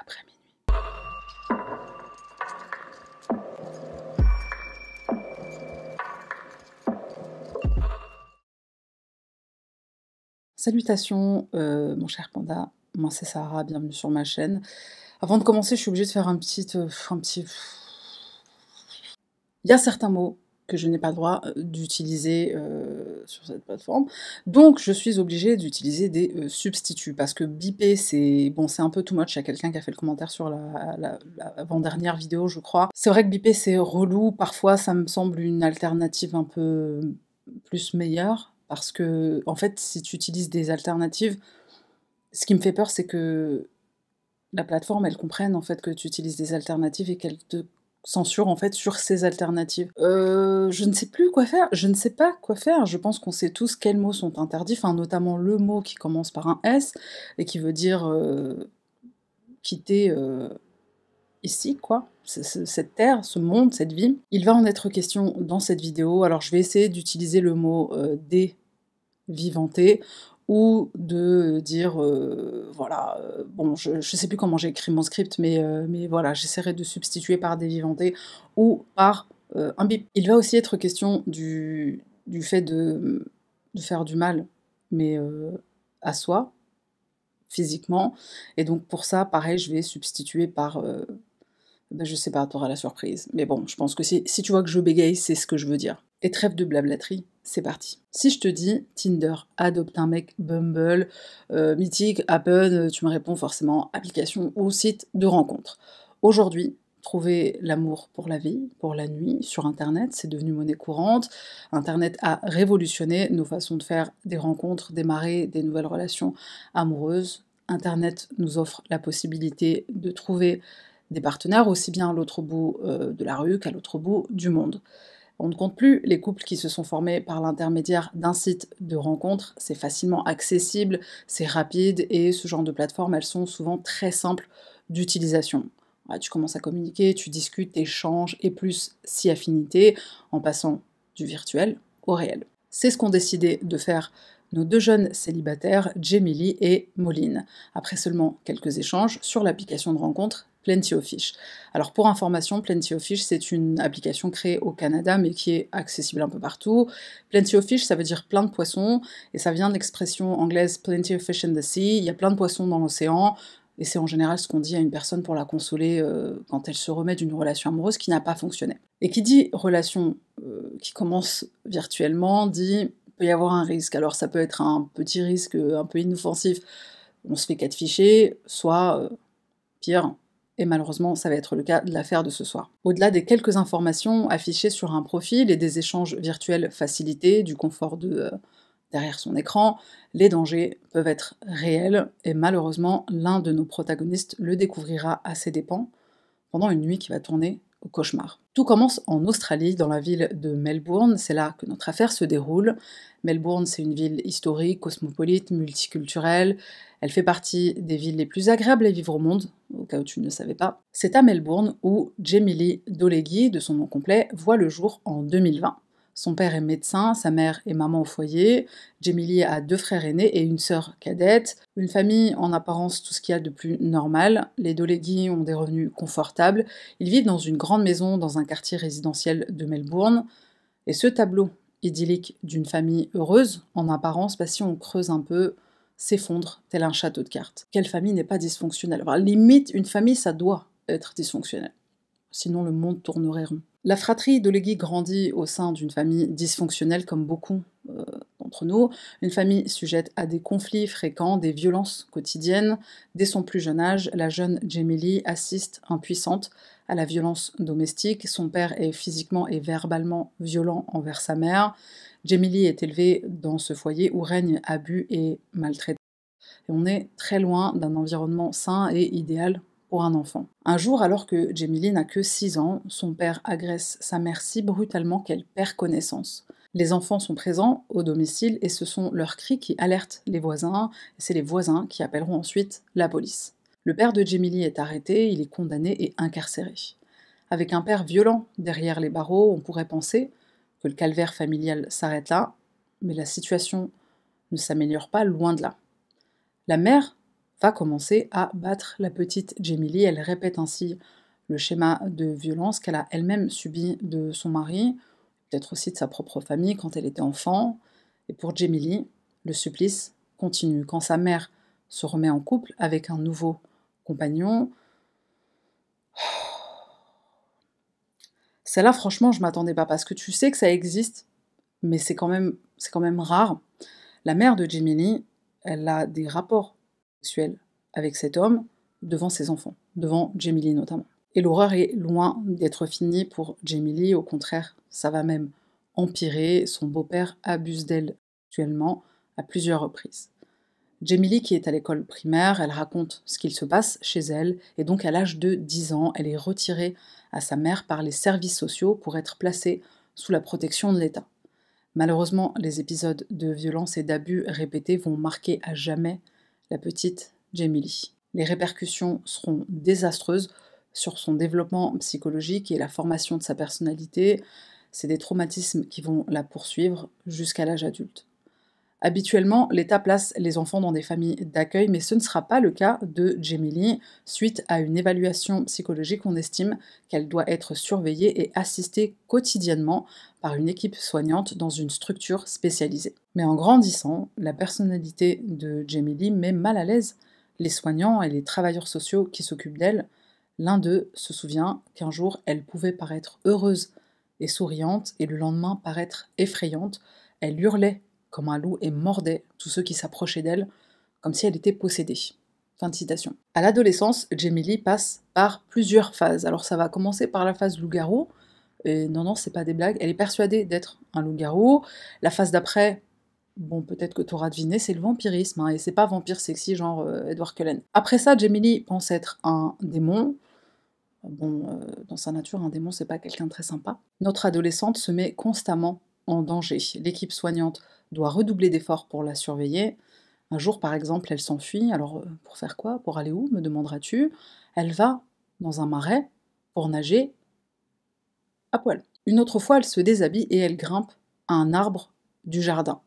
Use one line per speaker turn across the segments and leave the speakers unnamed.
après minuit. Salutations, euh, mon cher panda. Moi, c'est Sarah. Bienvenue sur ma chaîne. Avant de commencer, je suis obligée de faire un petit. Euh, un petit... Il y a certains mots que je n'ai pas le droit euh, d'utiliser sur cette plateforme. Donc je suis obligée d'utiliser des euh, substituts parce que Bipé, c'est bon c'est un peu too much. à quelqu'un qui a fait le commentaire sur la, avant-dernière vidéo je crois. C'est vrai que Bipé c'est relou. Parfois ça me semble une alternative un peu plus meilleure parce que en fait si tu utilises des alternatives, ce qui me fait peur c'est que la plateforme elle comprenne en fait que tu utilises des alternatives et qu'elle te censure en fait sur ces alternatives. Euh, je ne sais plus quoi faire, je ne sais pas quoi faire. Je pense qu'on sait tous quels mots sont interdits, notamment le mot qui commence par un S et qui veut dire euh, quitter euh, ici, quoi. cette terre, ce monde, cette vie. Il va en être question dans cette vidéo. Alors je vais essayer d'utiliser le mot dévivanté ou de dire euh, voilà euh, bon je, sais plus comment j'ai écrit mon script mais euh, mais voilà j'essaierai de substituer par des vivantés ou par un bip. Il va aussi être question du, du fait de, de, faire du mal mais à soi physiquement et donc pour ça pareil je vais substituer par bah, je sais pas, à la surprise. Mais bon, je pense que si, tu vois que je bégaye, c'est ce que je veux dire. Et trêve de blablaterie, c'est parti. Si je te dis Tinder, adopte un mec, Bumble, euh, Mythique, Apple, tu me réponds forcément application ou site de rencontre. Aujourd'hui, trouver l'amour pour la vie, pour la nuit, sur Internet, c'est devenu monnaie courante. Internet a révolutionné nos façons de faire des rencontres, démarrer des nouvelles relations amoureuses. Internet nous offre la possibilité de trouver des partenaires aussi bien à l'autre bout euh, de la rue qu'à l'autre bout du monde. On ne compte plus les couples qui se sont formés par l'intermédiaire d'un site de rencontre. C'est facilement accessible, c'est rapide et ce genre de plateforme, elles sont souvent très simples d'utilisation. tu commences à communiquer, tu discutes, échanges et plus si affinité en passant du virtuel au réel. C'est ce qu'ont décidé de faire nos deux jeunes célibataires, Gemily et Moline, après seulement quelques échanges sur l'application de rencontre Plenty of Fish. Alors pour information, Plenty of Fish, c'est une application créée au Canada mais qui est accessible un peu partout. Plenty of Fish, ça veut dire plein de poissons et ça vient de l'expression anglaise Plenty of Fish in the Sea. Il y a plein de poissons dans l'océan. Et c'est en général ce qu'on dit à une personne pour la consoler euh, quand elle se remet d'une relation amoureuse qui n'a pas fonctionné. Et qui dit relation euh, qui commence virtuellement dit peut y avoir un risque. Alors ça peut être un petit risque un peu inoffensif. On se fait fichiers, soit euh, pire, et malheureusement, ça va être le cas de l'affaire de ce soir. Au-delà des quelques informations affichées sur un profil et des échanges virtuels facilités, du confort de euh, derrière son écran, les dangers peuvent être réels et malheureusement, l'un de nos protagonistes le découvrira à ses dépens pendant une nuit qui va tourner au cauchemar. Tout commence en Australie, dans la ville de Melbourne, c'est là que notre affaire se déroule, Melbourne, c'est une ville historique, cosmopolite, multiculturelle. Elle fait partie des villes les plus agréables à vivre au monde, au cas où tu ne le savais pas. C'est à Melbourne où Jamie Lee de son nom complet, voit le jour en 2020. Son père est médecin, sa mère est maman au foyer. Jamie a deux frères aînés et une sœur cadette. Une famille en apparence tout ce qu'il y a de plus normal. Les Doleghi ont des revenus confortables. Ils vivent dans une grande maison dans un quartier résidentiel de Melbourne. Et ce tableau idyllique d'une famille heureuse, en apparence, bah, si on creuse un peu, s'effondre tel un château de cartes. Quelle famille n'est pas dysfonctionnelle Limite, une famille, ça doit être dysfonctionnel. Sinon, le monde tournerait rond. La fratrie de Legui grandit au sein d'une famille dysfonctionnelle comme beaucoup euh, d'entre nous, une famille sujette à des conflits fréquents, des violences quotidiennes. Dès son plus jeune âge, la jeune Gemily assiste impuissante à la violence domestique. Son père est physiquement et verbalement violent envers sa mère. Gemily est élevée dans ce foyer où règne abus et maltraitance. on est très loin d'un environnement sain et idéal un enfant. Un jour, alors que Jamily n'a que 6 ans, son père agresse sa mère si brutalement qu'elle perd connaissance. Les enfants sont présents au domicile et ce sont leurs cris qui alertent les voisins, c'est les voisins qui appelleront ensuite la police. Le père de Jamily est arrêté, il est condamné et incarcéré. Avec un père violent derrière les barreaux, on pourrait penser que le calvaire familial s'arrête là, mais la situation ne s'améliore pas loin de là. La mère va commencer à battre la petite Gemily. Elle répète ainsi le schéma de violence qu'elle a elle-même subi de son mari, peut-être aussi de sa propre famille quand elle était enfant. Et pour Gemily, le supplice continue. Quand sa mère se remet en couple avec un nouveau compagnon, celle-là, franchement, je m'attendais pas parce que tu sais que ça existe, mais c'est quand même, c'est quand même rare. La mère de Gemily, elle a des rapports avec cet homme devant ses enfants, devant Jamie notamment. Et l'horreur est loin d'être finie pour Jamie au contraire, ça va même empirer, son beau-père abuse d'elle actuellement à plusieurs reprises. Jamie qui est à l'école primaire, elle raconte ce qu'il se passe chez elle, et donc à l'âge de 10 ans, elle est retirée à sa mère par les services sociaux pour être placée sous la protection de l'État. Malheureusement, les épisodes de violence et d'abus répétés vont marquer à jamais la petite Jamie Les répercussions seront désastreuses sur son développement psychologique et la formation de sa personnalité. C'est des traumatismes qui vont la poursuivre jusqu'à l'âge adulte. Habituellement, l'État place les enfants dans des familles d'accueil, mais ce ne sera pas le cas de Jamie Suite à une évaluation psychologique, on estime qu'elle doit être surveillée et assistée quotidiennement par une équipe soignante dans une structure spécialisée. Mais en grandissant, la personnalité de Jamie met mal à l'aise les soignants et les travailleurs sociaux qui s'occupent d'elle. L'un d'eux se souvient qu'un jour, elle pouvait paraître heureuse et souriante et le lendemain paraître effrayante. Elle hurlait comme un loup et mordait tous ceux qui s'approchaient d'elle, comme si elle était possédée. Fin de citation. À l'adolescence, Jamie passe par plusieurs phases. Alors ça va commencer par la phase loup-garou. Et non, non, c'est pas des blagues. Elle est persuadée d'être un loup-garou. La phase d'après, bon, peut-être que tu auras deviné, c'est le vampirisme. Hein, et c'est pas vampire sexy genre euh, Edward Cullen. Après ça, Jamie pense être un démon. Bon, euh, dans sa nature, un démon, c'est pas quelqu'un de très sympa. Notre adolescente se met constamment en danger. L'équipe soignante doit redoubler d'efforts pour la surveiller. Un jour, par exemple, elle s'enfuit. Alors, euh, pour faire quoi Pour aller où me demanderas-tu Elle va dans un marais pour nager à poil. Une autre fois, elle se déshabille et elle grimpe à un arbre du jardin.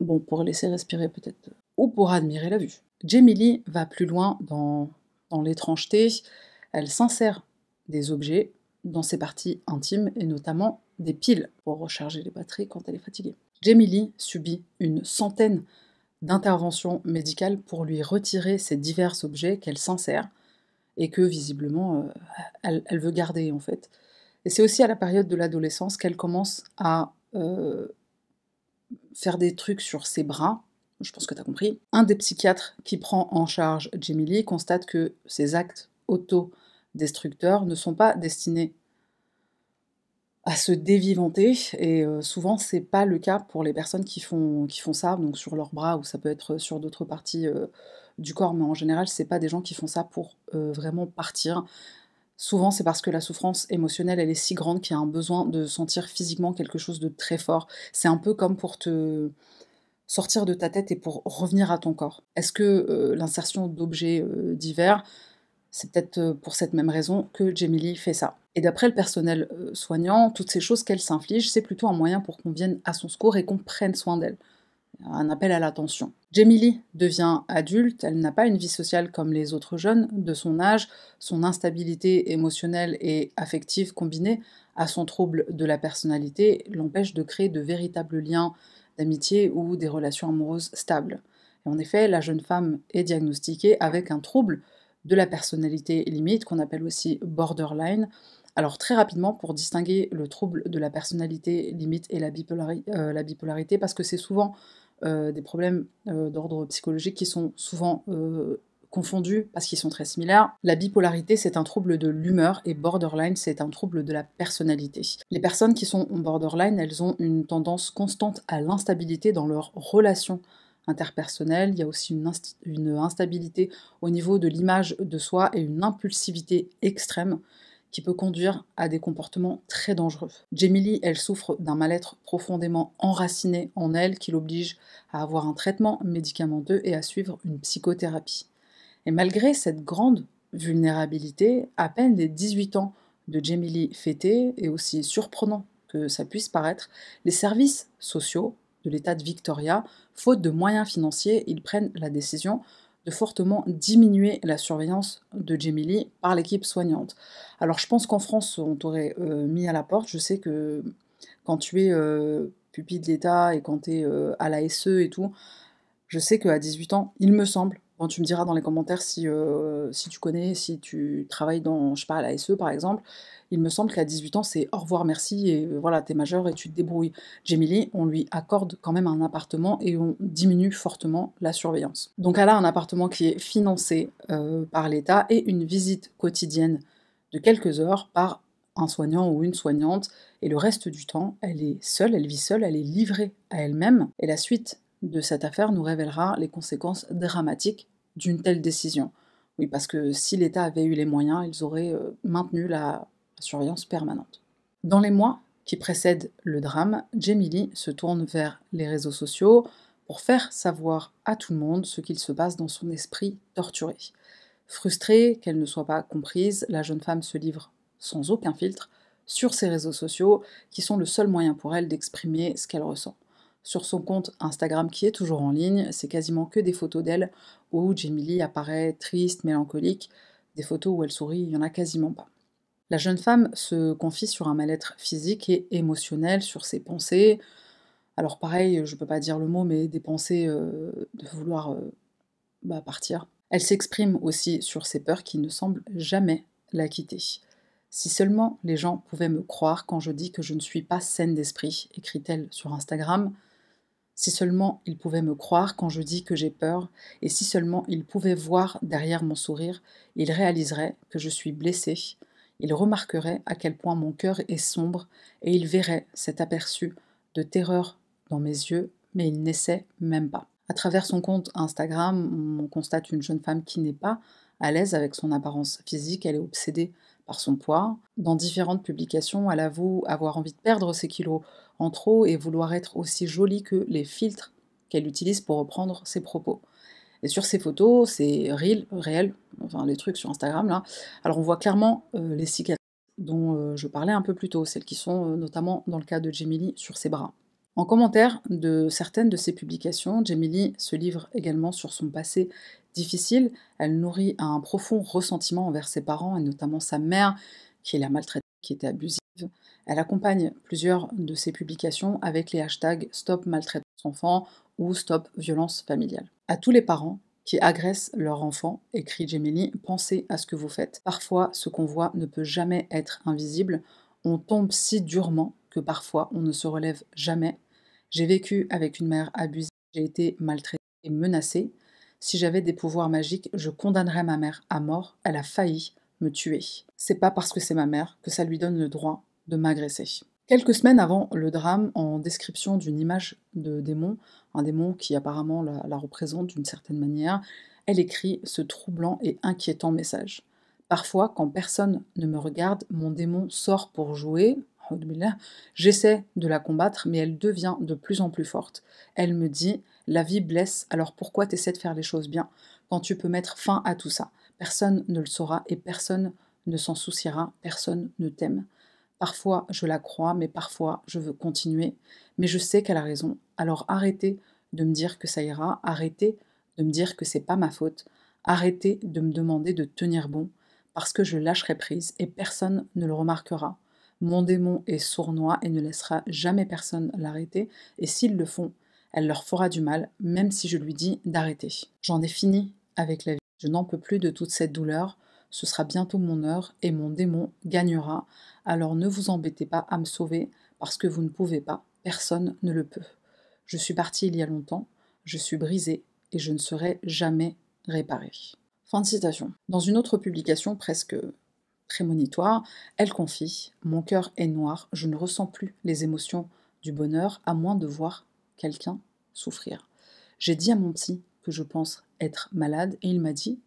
Bon, pour laisser respirer peut-être. Euh, ou pour admirer la vue. Jamie va plus loin dans, dans l'étrangeté. Elle s'insère des objets dans ses parties intimes et notamment des piles pour recharger les batteries quand elle est fatiguée. Jamie subit une centaine d'interventions médicales pour lui retirer ces divers objets qu'elle s'insère et que visiblement euh, elle, veut garder en fait. Et c'est aussi à la période de l'adolescence qu'elle commence à euh, faire des trucs sur ses bras. Je pense que tu as compris. Un des psychiatres qui prend en charge Jamie constate que ces actes auto-destructeurs ne sont pas destinés à se déviventer et euh, souvent c'est pas le cas pour les personnes qui font, qui font ça donc sur leurs bras ou ça peut être sur d'autres parties euh, du corps mais en général c'est pas des gens qui font ça pour euh, vraiment partir Souvent, c'est parce que la souffrance émotionnelle, elle est si grande qu'il y a un besoin de sentir physiquement quelque chose de très fort. C'est un peu comme pour te sortir de ta tête et pour revenir à ton corps. Est-ce que l'insertion d'objets divers, c'est peut-être pour cette même raison que Jamie fait ça et d'après le personnel euh, soignant, toutes ces choses qu'elle s'inflige, c'est plutôt un moyen pour qu'on vienne à son secours et qu'on prenne soin d'elle. Un appel à l'attention. Jamie devient adulte, elle n'a pas une vie sociale comme les autres jeunes de son âge, son instabilité émotionnelle et affective combinée à son trouble de la personnalité l'empêche de créer de véritables liens d'amitié ou des relations amoureuses stables. Et en effet, la jeune femme est diagnostiquée avec un trouble de la personnalité limite qu'on appelle aussi borderline, alors très rapidement, pour distinguer le trouble de la personnalité limite et la, euh, bipolarité, parce que c'est souvent euh, des problèmes euh, d'ordre psychologique qui sont souvent confondus parce qu'ils sont très similaires. La bipolarité, c'est un trouble de l'humeur et borderline, c'est un trouble de la personnalité. Les personnes qui sont borderline, elles ont une tendance constante à l'instabilité dans leurs relations interpersonnelles. Il y a aussi une instabilité au niveau de l'image de soi et une impulsivité extrême qui peut conduire à des comportements très dangereux. Jamie elle souffre d'un mal-être profondément enraciné en elle qui l'oblige à avoir un traitement médicamenteux et à suivre une psychothérapie. Et malgré cette grande vulnérabilité, à peine les 18 ans de Jamily Lee et aussi surprenant que ça puisse paraître, les services sociaux de l'État de Victoria, faute de moyens financiers, ils prennent la décision de fortement diminuer la surveillance de Jamie par l'équipe soignante. Alors je pense qu'en France, on t'aurait euh, mis à la porte. Je sais que quand tu es euh, pupille de l'État et quand tu es euh, à l'ASE et tout, je sais qu'à 18 ans, il me semble tu me diras dans les commentaires si, euh, si tu connais, si tu travailles dans, je parle à la e, par exemple. Il me semble qu'à 18 ans, c'est au revoir, merci, et voilà, t'es majeur et tu te débrouilles. Gemily, on lui accorde quand même un appartement et on diminue fortement la surveillance. Donc elle a un appartement qui est financé euh, par l'État et une visite quotidienne de quelques heures par un soignant ou une soignante, et le reste du temps, elle est seule, elle vit seule, elle est livrée à elle-même, et la suite de cette affaire nous révélera les conséquences dramatiques d'une telle décision. Oui, parce que si l'État avait eu les moyens, ils auraient euh, maintenu la surveillance permanente. Dans les mois qui précèdent le drame, Jamie se tourne vers les réseaux sociaux pour faire savoir à tout le monde ce qu'il se passe dans son esprit torturé. Frustrée qu'elle ne soit pas comprise, la jeune femme se livre sans aucun filtre sur ses réseaux sociaux qui sont le seul moyen pour elle d'exprimer ce qu'elle ressent sur son compte Instagram qui est toujours en ligne. C'est quasiment que des photos d'elle où Lee apparaît triste, mélancolique. Des photos où elle sourit, il n'y en a quasiment pas. La jeune femme se confie sur un mal-être physique et émotionnel, sur ses pensées. Alors pareil, je ne peux pas dire le mot, mais des pensées euh, de vouloir euh, bah, partir. Elle s'exprime aussi sur ses peurs qui ne semblent jamais la quitter. Si seulement les gens pouvaient me croire quand je dis que je ne suis pas saine d'esprit, écrit-elle sur Instagram, si seulement il pouvait me croire quand je dis que j'ai peur, et si seulement il pouvait voir derrière mon sourire, il réaliserait que je suis blessée, il remarquerait à quel point mon cœur est sombre, et il verrait cet aperçu de terreur dans mes yeux, mais il n'essaie même pas. À travers son compte Instagram, on constate une jeune femme qui n'est pas à l'aise avec son apparence physique, elle est obsédée par son poids. Dans différentes publications, elle avoue avoir envie de perdre ses kilos en trop et vouloir être aussi jolie que les filtres qu'elle utilise pour reprendre ses propos. Et sur ces photos, c'est real, réel, enfin les trucs sur Instagram là. Alors on voit clairement euh, les cicatrices dont euh, je parlais un peu plus tôt, celles qui sont euh, notamment dans le cas de Gemily sur ses bras. En commentaire de certaines de ses publications, Gemily se livre également sur son passé difficile. Elle nourrit un profond ressentiment envers ses parents et notamment sa mère qui la maltraitée qui était abusive. Elle accompagne plusieurs de ses publications avec les hashtags Stop maltraitance enfant ou Stop violence familiale. À tous les parents qui agressent leurs enfant, écrit Gemelli, pensez à ce que vous faites. Parfois, ce qu'on voit ne peut jamais être invisible. On tombe si durement que parfois on ne se relève jamais. J'ai vécu avec une mère abusive. j'ai été maltraitée et menacée. Si j'avais des pouvoirs magiques, je condamnerais ma mère à mort. Elle a failli me tuer. C'est pas parce que c'est ma mère que ça lui donne le droit de m'agresser. Quelques semaines avant le drame, en description d'une image de démon, un démon qui apparemment la, représente d'une certaine manière, elle écrit ce troublant et inquiétant message. Parfois, quand personne ne me regarde, mon démon sort pour jouer. J'essaie de la combattre, mais elle devient de plus en plus forte. Elle me dit La vie blesse, alors pourquoi t'essaies de faire les choses bien quand tu peux mettre fin à tout ça Personne ne le saura et personne ne s'en souciera, personne ne t'aime. Parfois je la crois, mais parfois je veux continuer, mais je sais qu'elle a raison. Alors arrêtez de me dire que ça ira, arrêtez de me dire que c'est pas ma faute, arrêtez de me demander de tenir bon, parce que je lâcherai prise et personne ne le remarquera. Mon démon est sournois et ne laissera jamais personne l'arrêter, et s'ils le font, elle leur fera du mal, même si je lui dis d'arrêter. J'en ai fini avec la vie. Je n'en peux plus de toute cette douleur, ce sera bientôt mon heure et mon démon gagnera, alors ne vous embêtez pas à me sauver, parce que vous ne pouvez pas, personne ne le peut. Je suis partie il y a longtemps, je suis brisée et je ne serai jamais réparée. » Fin de citation. Dans une autre publication presque prémonitoire, elle confie Mon cœur est noir, je ne ressens plus les émotions du bonheur à moins de voir quelqu'un souffrir. J'ai dit à mon psy que je pense être malade et il m'a dit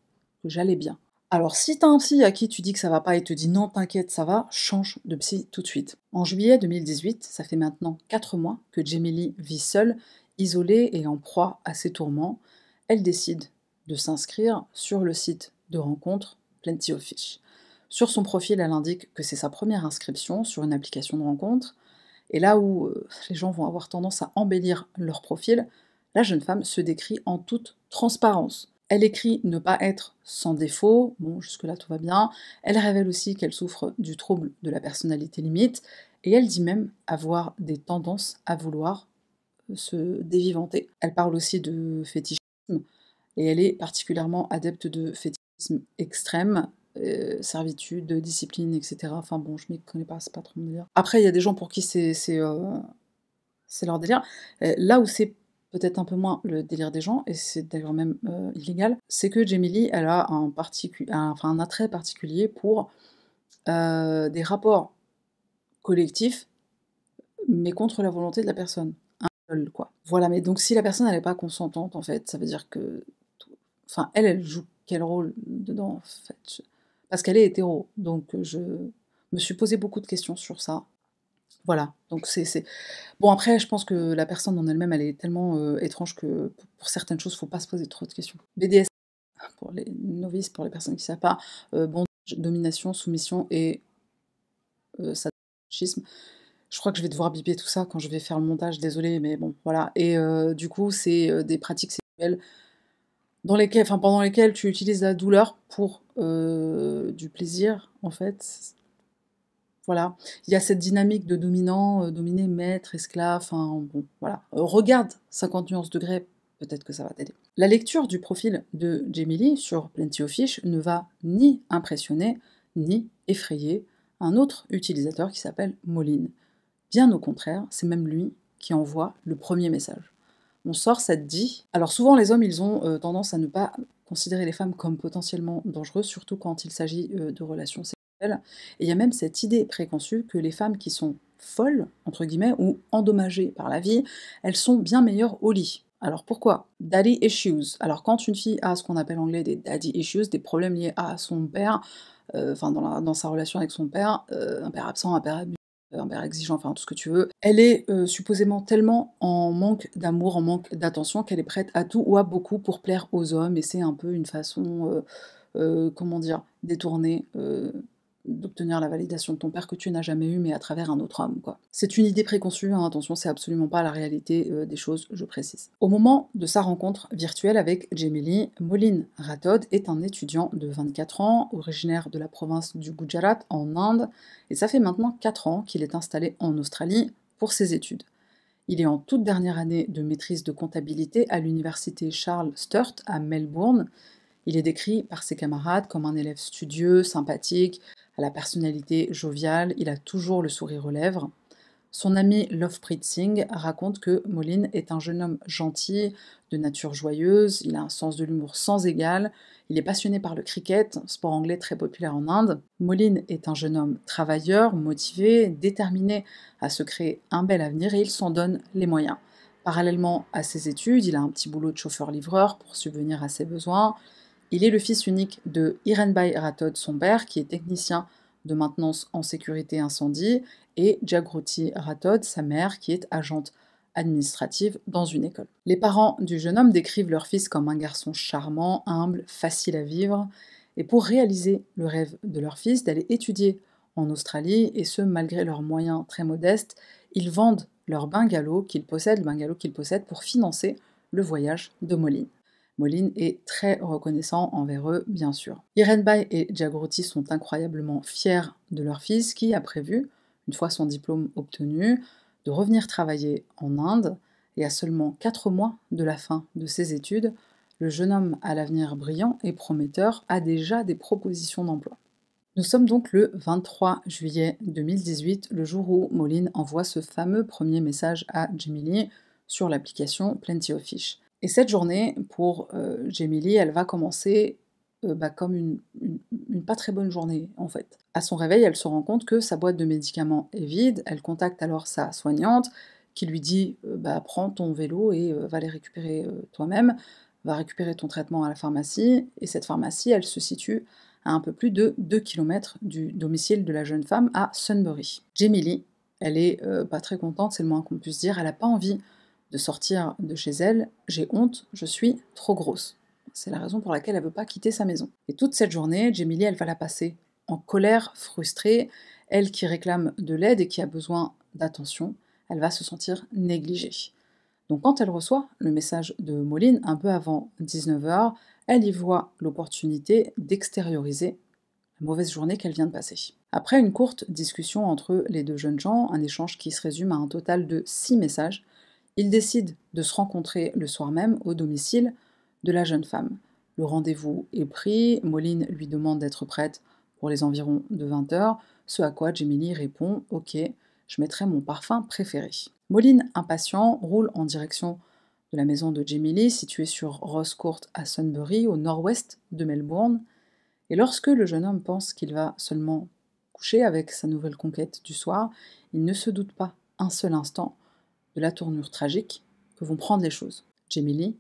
que j'allais bien. Alors si t'as un psy à qui tu dis que ça va pas et te dit non t'inquiète ça va, change de psy tout de suite. En juillet 2018, ça fait maintenant 4 mois que Gemelli vit seule, isolée et en proie à ses tourments, elle décide de s'inscrire sur le site de rencontre Plenty of Fish. Sur son profil, elle indique que c'est sa première inscription sur une application de rencontre. Et là où euh, les gens vont avoir tendance à embellir leur profil, la jeune femme se décrit en toute transparence. Elle écrit ne pas être sans défaut, bon jusque-là tout va bien, elle révèle aussi qu'elle souffre du trouble de la personnalité limite, et elle dit même avoir des tendances à vouloir euh, se dévivanter. Elle parle aussi de fétichisme, et elle est particulièrement adepte de fétichisme extrême, euh, servitude, discipline, etc. Enfin bon, je m'y connais pas, c'est pas trop mon délire. Après, il y a des gens pour qui c'est... c'est euh, leur délire. Là où c'est peut-être un peu moins le délire des gens, et c'est d'ailleurs même euh, illégal, c'est que Jamie elle a un, enfin, un attrait particulier pour euh, des rapports collectifs, mais contre la volonté de la personne. Un seul, quoi. Voilà, mais donc si la personne elle n'est pas consentante, en fait, ça veut dire que. Enfin, elle, elle joue quel rôle dedans, en fait Parce qu'elle est hétéro, donc je me suis posé beaucoup de questions sur ça. Voilà. Donc c'est bon après, je pense que la personne en elle-même, elle est tellement euh, étrange que pour certaines choses, faut pas se poser trop de questions. BDS pour les novices, pour les personnes qui ne savent pas, euh, bon, domination, soumission et euh, Je crois que je vais devoir biper tout ça quand je vais faire le montage. désolé, mais bon, voilà. Et euh, du coup, c'est des pratiques sexuelles dans lesquelles, pendant lesquelles tu utilises la douleur pour du plaisir, en fait. Voilà, il y a cette dynamique de dominant, euh, dominé, maître, esclave, enfin bon, voilà. Euh, regarde 50 nuances de peut-être que ça va t'aider. La lecture du profil de Jamie sur Plenty of Fish ne va ni impressionner, ni effrayer un autre utilisateur qui s'appelle Moline. Bien au contraire, c'est même lui qui envoie le premier message. On sort, ça te dit. Alors souvent, les hommes, ils ont euh, tendance à ne pas considérer les femmes comme potentiellement dangereuses, surtout quand il s'agit de relations sexuelles. Et il y a même cette idée préconçue que les femmes qui sont folles, entre guillemets, ou endommagées par la vie, elles sont bien meilleures au lit. Alors pourquoi Daddy issues. Alors quand une fille a ce qu'on appelle en anglais des daddy issues, des problèmes liés à son père, euh, enfin dans, sa relation avec son père, euh, un père absent, un père un père exigeant, enfin tout ce que tu veux, elle est euh, supposément tellement en manque d'amour, en manque d'attention, qu'elle est prête à tout ou à beaucoup pour plaire aux hommes, et c'est un peu une façon, comment dire, détournée d'obtenir la validation de ton père que tu n'as jamais eu mais à travers un autre homme. Quoi. C'est une idée préconçue, hein, attention, c'est absolument pas la réalité euh, des choses, je précise. Au moment de sa rencontre virtuelle avec Jemely Moline Ratod est un étudiant de 24 ans, originaire de la province du Gujarat en Inde, et ça fait maintenant 4 ans qu'il est installé en Australie pour ses études. Il est en toute dernière année de maîtrise de comptabilité à l'université Charles Sturt à Melbourne. Il est décrit par ses camarades comme un élève studieux, sympathique, à la personnalité joviale, il a toujours le sourire aux lèvres. Son ami Lovepreet Singh raconte que Moline est un jeune homme gentil, de nature joyeuse, il a un sens de l'humour sans égal, il est passionné par le cricket, sport anglais très populaire en Inde. Moline est un jeune homme travailleur, motivé, déterminé à se créer un bel avenir et il s'en donne les moyens. Parallèlement à ses études, il a un petit boulot de chauffeur-livreur pour subvenir à ses besoins. Il est le fils unique de Irenbay Ratod, son père, qui est technicien de maintenance en sécurité incendie, et Jagruti Ratod, sa mère, qui est agente administrative dans une école. Les parents du jeune homme décrivent leur fils comme un garçon charmant, humble, facile à vivre, et pour réaliser le rêve de leur fils d'aller étudier en Australie, et ce malgré leurs moyens très modestes, ils vendent leur bungalow qu'ils possèdent, le bungalow qu'ils possèdent pour financer le voyage de Moline. Moline est très reconnaissant envers eux, bien sûr. Irene Irenbai et Jagruti sont incroyablement fiers de leur fils qui a prévu, une fois son diplôme obtenu, de revenir travailler en Inde. Et à seulement 4 mois de la fin de ses études, le jeune homme à l'avenir brillant et prometteur a déjà des propositions d'emploi. Nous sommes donc le 23 juillet 2018, le jour où Moline envoie ce fameux premier message à Lee sur l'application Plenty of Fish. Et cette journée, pour euh, elle va commencer euh, bah, comme une, pas très bonne journée, en fait. À son réveil, elle se rend compte que sa boîte de médicaments est vide. Elle contacte alors sa soignante qui lui dit euh, bah, Prends ton vélo et euh, va les récupérer toi-même, va récupérer ton traitement à la pharmacie. Et cette pharmacie, elle se situe à un peu plus de 2 km du domicile de la jeune femme à Sunbury. Lee elle est pas très contente, c'est le moins qu'on puisse dire. Elle n'a pas envie de sortir de chez elle, j'ai honte, je suis trop grosse. C'est la raison pour laquelle elle ne veut pas quitter sa maison. Et toute cette journée, Jemily, elle va la passer en colère, frustrée, elle qui réclame de l'aide et qui a besoin d'attention, elle va se sentir négligée. Donc quand elle reçoit le message de Moline un peu avant 19h, elle y voit l'opportunité d'extérioriser la mauvaise journée qu'elle vient de passer. Après une courte discussion entre les deux jeunes gens, un échange qui se résume à un total de 6 messages, il décide de se rencontrer le soir même au domicile de la jeune femme. Le rendez-vous est pris, Moline lui demande d'être prête pour les environs de 20 h ce à quoi Gemini répond Ok, je mettrai mon parfum préféré. Moline, impatient, roule en direction de la maison de Gemini, située sur Rose Court à Sunbury, au nord-ouest de Melbourne. Et lorsque le jeune homme pense qu'il va seulement coucher avec sa nouvelle conquête du soir, il ne se doute pas un seul instant de la tournure tragique que vont prendre les choses. Jamie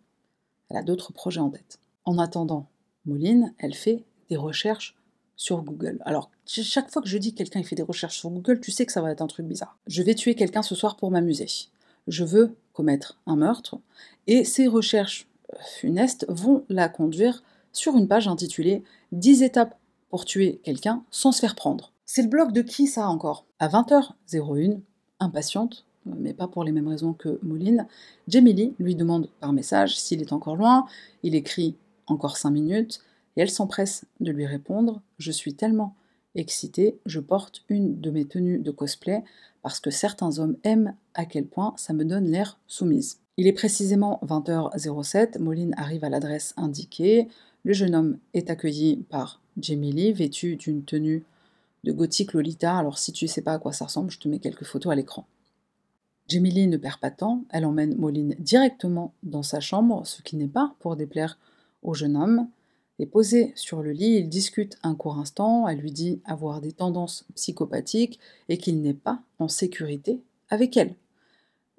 elle a d'autres projets en tête. En attendant, Mouline, elle fait des recherches sur Google. Alors, chaque fois que je dis quelqu'un fait des recherches sur Google, tu sais que ça va être un truc bizarre. Je vais tuer quelqu'un ce soir pour m'amuser. Je veux commettre un meurtre. Et ces recherches euh, funestes vont la conduire sur une page intitulée 10 étapes pour tuer quelqu'un sans se faire prendre. C'est le blog de qui ça encore À 20h01, impatiente, mais pas pour les mêmes raisons que Moline, Jamily lui demande par message s'il est encore loin, il écrit encore cinq minutes, et elle s'empresse de lui répondre Je suis tellement excitée, je porte une de mes tenues de cosplay parce que certains hommes aiment à quel point ça me donne l'air soumise. Il est précisément 20h07, Moline arrive à l'adresse indiquée, le jeune homme est accueilli par Jamie Lee, vêtu d'une tenue de gothique Lolita. Alors si tu ne sais pas à quoi ça ressemble, je te mets quelques photos à l'écran. Gemily ne perd pas de temps, elle emmène Moline directement dans sa chambre, ce qui n'est pas pour déplaire au jeune homme. Et posé sur le lit, ils discutent un court instant, elle lui dit avoir des tendances psychopathiques et qu'il n'est pas en sécurité avec elle.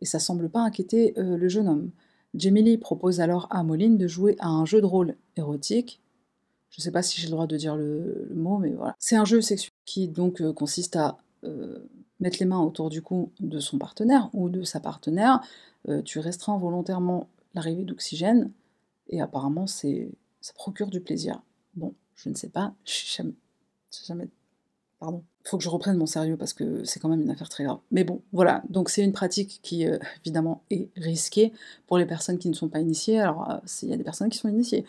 Et ça semble pas inquiéter euh, le jeune homme. Gemily propose alors à Moline de jouer à un jeu de rôle érotique. Je ne sais pas si j'ai le droit de dire le, mot, mais voilà. C'est un jeu sexuel qui donc euh, consiste à euh, mettre les mains autour du cou de son partenaire ou de sa partenaire, euh, tu restreins volontairement l'arrivée d'oxygène et apparemment c'est ça procure du plaisir. Bon, je ne sais pas, je sais jamais pardon. Faut que je reprenne mon sérieux parce que c'est quand même une affaire très grave. Mais bon, voilà. Donc c'est une pratique qui euh, évidemment est risquée pour les personnes qui ne sont pas initiées. Alors il y a des personnes qui sont initiées.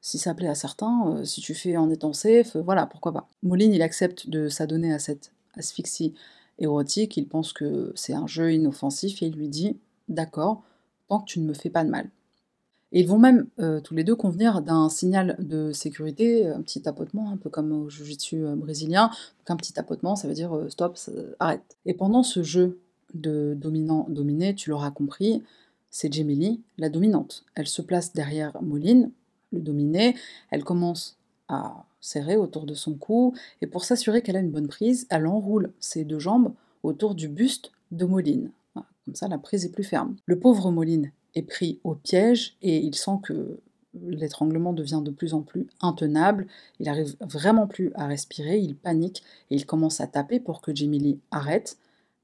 Si ça plaît à certains, si tu fais en étant safe, voilà, pourquoi pas. Moline, il accepte de s'adonner à cette asphyxie érotique, il pense que c'est un jeu inoffensif et il lui dit D'accord, tant que tu ne me fais pas de mal. Et ils vont même euh, tous les deux convenir d'un signal de sécurité, euh, un petit tapotement, un peu comme au jiu euh, brésilien. un petit tapotement, ça veut dire stop, arrête. Et pendant ce jeu de dominant-dominé, tu l'auras compris, c'est Gemelli, la dominante. Elle se place derrière Moline, le dominé, elle commence à serré autour de son cou, et pour s'assurer qu'elle a une bonne prise, elle enroule ses deux jambes autour du buste de Moline. comme ça, la prise est plus ferme. Le pauvre Moline est pris au piège et il sent que l'étranglement devient de plus en plus intenable, il arrive vraiment plus à respirer, il panique et il commence à taper pour que Jimmy arrête.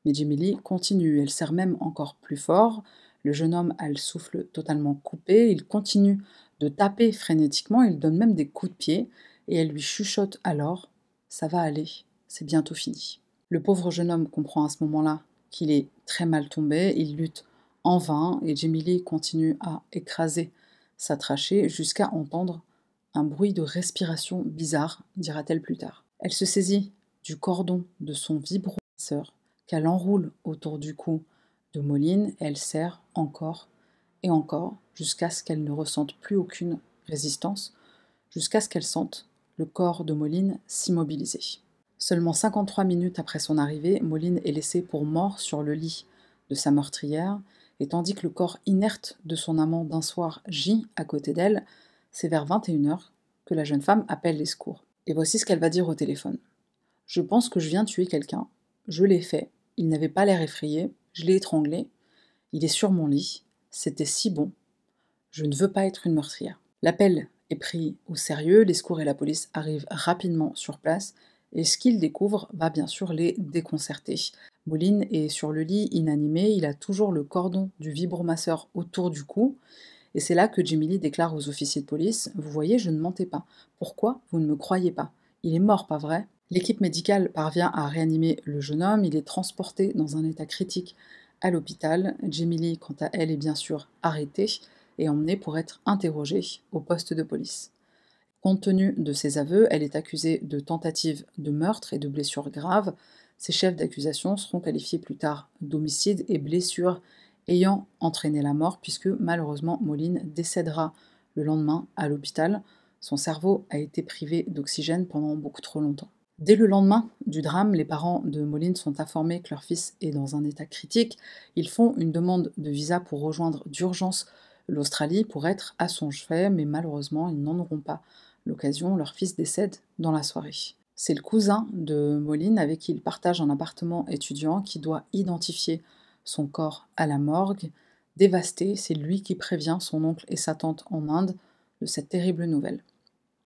Mais Jimmy continue, elle serre même encore plus fort. Le jeune homme a le souffle totalement coupé, il continue de taper frénétiquement, il donne même des coups de pied et elle lui chuchote alors Ça va aller, c'est bientôt fini. Le pauvre jeune homme comprend à ce moment-là qu'il est très mal tombé, il lutte en vain et Jamie continue à écraser sa trachée jusqu'à entendre un bruit de respiration bizarre, dira-t-elle plus tard. Elle se saisit du cordon de son vibromasseur qu'elle enroule autour du cou de Moline et elle serre encore et encore jusqu'à ce qu'elle ne ressente plus aucune résistance, jusqu'à ce qu'elle sente le corps de Moline s'immobilisait. Seulement 53 minutes après son arrivée, Moline est laissée pour mort sur le lit de sa meurtrière, et tandis que le corps inerte de son amant d'un soir gît à côté d'elle, c'est vers 21h que la jeune femme appelle les secours. Et voici ce qu'elle va dire au téléphone. Je pense que je viens tuer quelqu'un. Je l'ai fait. Il n'avait pas l'air effrayé. Je l'ai étranglé. Il est sur mon lit. C'était si bon. Je ne veux pas être une meurtrière. L'appel est pris au sérieux, les secours et la police arrivent rapidement sur place et ce qu'ils découvrent va bien sûr les déconcerter. Moline est sur le lit inanimé, il a toujours le cordon du vibromasseur autour du cou. Et c'est là que Jimmy déclare aux officiers de police Vous voyez, je ne mentais pas. Pourquoi vous ne me croyez pas Il est mort, pas vrai L'équipe médicale parvient à réanimer le jeune homme il est transporté dans un état critique à l'hôpital. Jimmy quant à elle, est bien sûr arrêtée et emmenée pour être interrogée au poste de police. Compte tenu de ses aveux, elle est accusée de tentative de meurtre et de blessures graves. Ses chefs d'accusation seront qualifiés plus tard d'homicide et blessures ayant entraîné la mort, puisque malheureusement Moline décédera le lendemain à l'hôpital. Son cerveau a été privé d'oxygène pendant beaucoup trop longtemps. Dès le lendemain du drame, les parents de Moline sont informés que leur fils est dans un état critique. Ils font une demande de visa pour rejoindre d'urgence l'Australie pourrait être à son chevet, mais malheureusement, ils n'en auront pas l'occasion. Leur fils décède dans la soirée. C'est le cousin de Moline avec qui il partage un appartement étudiant qui doit identifier son corps à la morgue. Dévasté, c'est lui qui prévient son oncle et sa tante en Inde de cette terrible nouvelle.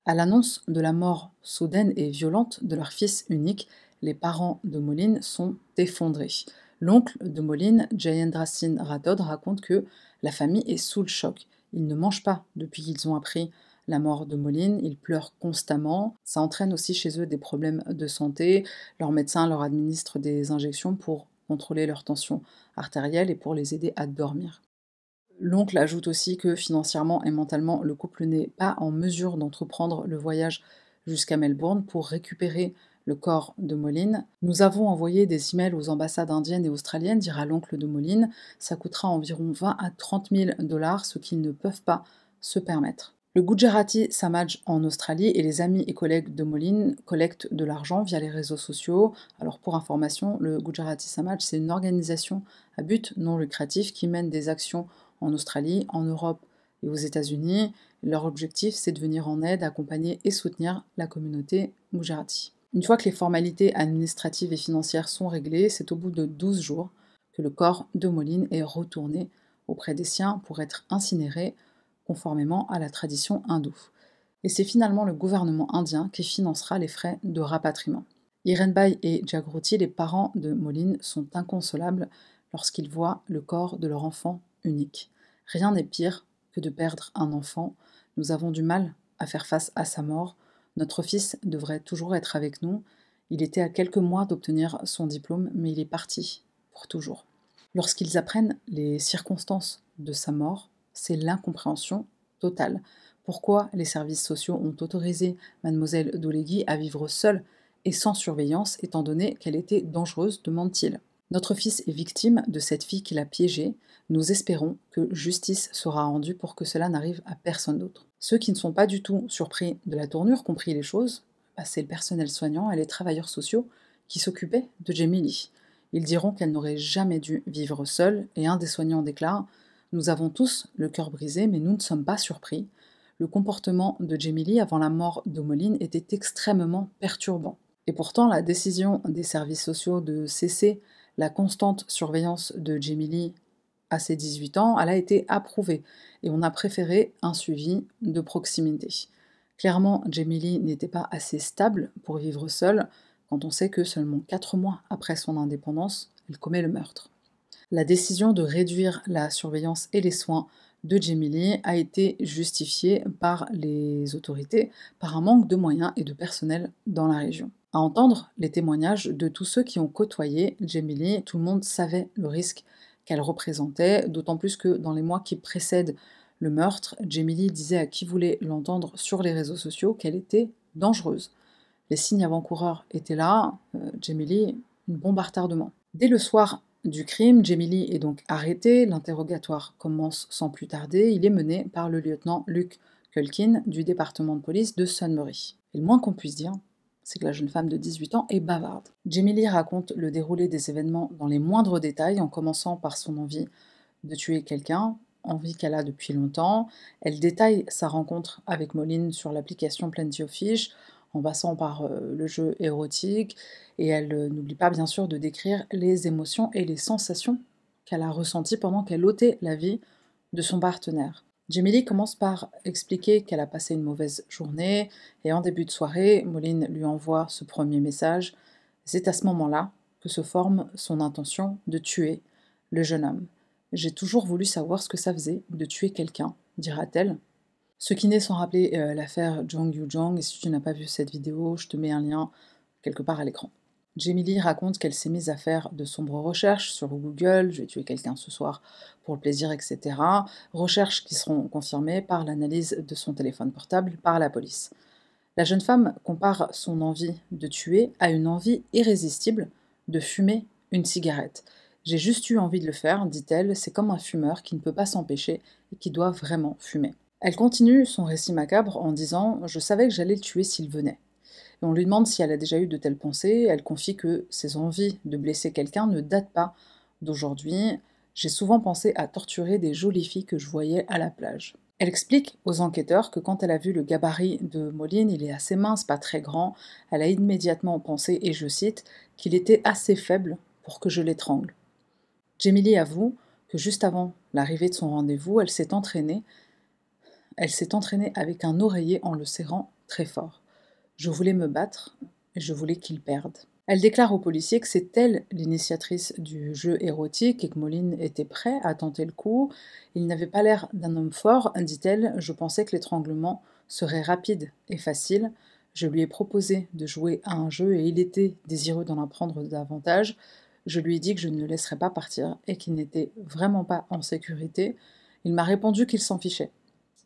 À l'annonce de la mort soudaine et violente de leur fils unique, les parents de Moline sont effondrés. L'oncle de Moline, Jayendra Singh Radod, raconte que la famille est sous le choc. Ils ne mangent pas depuis qu'ils ont appris la mort de Moline. Ils pleurent constamment. Ça entraîne aussi chez eux des problèmes de santé. Leur médecin leur administre des injections pour contrôler leur tension artérielle et pour les aider à dormir. L'oncle ajoute aussi que financièrement et mentalement, le couple n'est pas en mesure d'entreprendre le voyage jusqu'à Melbourne pour récupérer le corps de Moline. Nous avons envoyé des emails aux ambassades indiennes et australiennes, dira l'oncle de Moline. Ça coûtera environ 20 à 30 000 dollars, ce qu'ils ne peuvent pas se permettre. Le Gujarati Samaj en Australie et les amis et collègues de Moline collectent de l'argent via les réseaux sociaux. Alors pour information, le Gujarati Samaj, c'est une organisation à but non lucratif qui mène des actions en Australie, en Europe et aux États-Unis. Leur objectif, c'est de venir en aide, accompagner et soutenir la communauté Gujarati. Une fois que les formalités administratives et financières sont réglées, c'est au bout de 12 jours que le corps de Moline est retourné auprès des siens pour être incinéré conformément à la tradition hindoue. Et c'est finalement le gouvernement indien qui financera les frais de rapatriement. Bay et Jagruti, les parents de Moline, sont inconsolables lorsqu'ils voient le corps de leur enfant unique. Rien n'est pire que de perdre un enfant. Nous avons du mal à faire face à sa mort. Notre fils devrait toujours être avec nous. Il était à quelques mois d'obtenir son diplôme, mais il est parti pour toujours. Lorsqu'ils apprennent les circonstances de sa mort, c'est l'incompréhension totale. Pourquoi les services sociaux ont autorisé mademoiselle Dolegui à vivre seule et sans surveillance, étant donné qu'elle était dangereuse, demande-t-il. Notre fils est victime de cette fille qu'il a piégée. Nous espérons que justice sera rendue pour que cela n'arrive à personne d'autre. Ceux qui ne sont pas du tout surpris de la tournure qu'ont pris les choses, bah, c'est le personnel soignant et les travailleurs sociaux qui s'occupaient de Jamie Ils diront qu'elle n'aurait jamais dû vivre seule, et un des soignants déclare Nous avons tous le cœur brisé, mais nous ne sommes pas surpris. Le comportement de Jamie avant la mort d'Omoline était extrêmement perturbant. Et pourtant, la décision des services sociaux de cesser la constante surveillance de Jamie à ses 18 ans, elle a été approuvée et on a préféré un suivi de proximité. Clairement, Jamily n'était pas assez stable pour vivre seule quand on sait que seulement 4 mois après son indépendance, elle commet le meurtre. La décision de réduire la surveillance et les soins de Jamily a été justifiée par les autorités par un manque de moyens et de personnel dans la région. À entendre les témoignages de tous ceux qui ont côtoyé Jamily, tout le monde savait le risque elle représentait, d'autant plus que dans les mois qui précèdent le meurtre, Jamie disait à qui voulait l'entendre sur les réseaux sociaux qu'elle était dangereuse. Les signes avant-coureurs étaient là, euh, une bombe à retardement. Dès le soir du crime, Jamie est donc arrêtée, l'interrogatoire commence sans plus tarder, il est mené par le lieutenant Luke Culkin du département de police de Sunbury. Et le moins qu'on puisse dire, c'est que la jeune femme de 18 ans est bavarde. Jamie Lee raconte le déroulé des événements dans les moindres détails, en commençant par son envie de tuer quelqu'un, envie qu'elle a depuis longtemps. Elle détaille sa rencontre avec Moline sur l'application Plenty of Fish, en passant par euh, le jeu érotique, et elle euh, n'oublie pas bien sûr de décrire les émotions et les sensations qu'elle a ressenties pendant qu'elle ôtait la vie de son partenaire. Jemili commence par expliquer qu'elle a passé une mauvaise journée et en début de soirée, Moline lui envoie ce premier message. C'est à ce moment-là que se forme son intention de tuer le jeune homme. J'ai toujours voulu savoir ce que ça faisait de tuer quelqu'un, dira-t-elle. Ce qui n'est sans rappeler euh, l'affaire Jong Yu Jong, et si tu n'as pas vu cette vidéo, je te mets un lien quelque part à l'écran. Jamie raconte qu'elle s'est mise à faire de sombres recherches sur Google, je vais tuer quelqu'un ce soir pour le plaisir, etc. Recherches qui seront confirmées par l'analyse de son téléphone portable par la police. La jeune femme compare son envie de tuer à une envie irrésistible de fumer une cigarette. J'ai juste eu envie de le faire, dit-elle, c'est comme un fumeur qui ne peut pas s'empêcher et qui doit vraiment fumer. Elle continue son récit macabre en disant Je savais que j'allais le tuer s'il venait on lui demande si elle a déjà eu de telles pensées. Elle confie que ses envies de blesser quelqu'un ne datent pas d'aujourd'hui. J'ai souvent pensé à torturer des jolies filles que je voyais à la plage. Elle explique aux enquêteurs que quand elle a vu le gabarit de Moline, il est assez mince, pas très grand, elle a immédiatement pensé, et je cite, qu'il était assez faible pour que je l'étrangle. Jemily avoue que juste avant l'arrivée de son rendez-vous, elle s'est entraînée. Elle s'est entraînée avec un oreiller en le serrant très fort. Je voulais me battre, et je voulais qu'il perde. Elle déclare au policier que c'est elle l'initiatrice du jeu érotique et que Moline était prêt à tenter le coup. Il n'avait pas l'air d'un homme fort, dit-elle. Je pensais que l'étranglement serait rapide et facile. Je lui ai proposé de jouer à un jeu et il était désireux d'en apprendre davantage. Je lui ai dit que je ne le laisserais pas partir et qu'il n'était vraiment pas en sécurité. Il m'a répondu qu'il s'en fichait.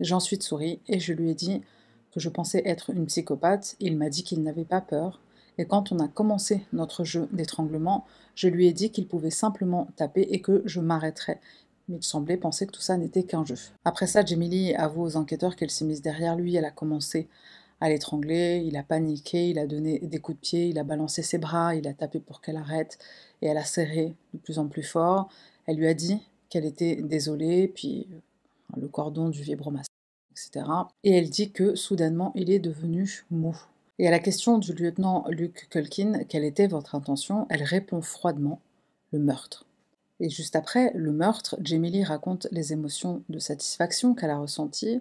suis ensuite souri et je lui ai dit je pensais être une psychopathe, il m'a dit qu'il n'avait pas peur, et quand on a commencé notre jeu d'étranglement, je lui ai dit qu'il pouvait simplement taper et que je m'arrêterais. Mais il semblait penser que tout ça n'était qu'un jeu. Après ça, Jemily avoue aux enquêteurs qu'elle s'est mise derrière lui, elle a commencé à l'étrangler, il a paniqué, il a donné des coups de pied, il a balancé ses bras, il a tapé pour qu'elle arrête, et elle a serré de plus en plus fort. Elle lui a dit qu'elle était désolée, puis euh, le cordon du vibromasseur et elle dit que soudainement, il est devenu mou. Et à la question du lieutenant Luke Culkin, quelle était votre intention Elle répond froidement le meurtre. Et juste après le meurtre, Jamie raconte les émotions de satisfaction qu'elle a ressenties.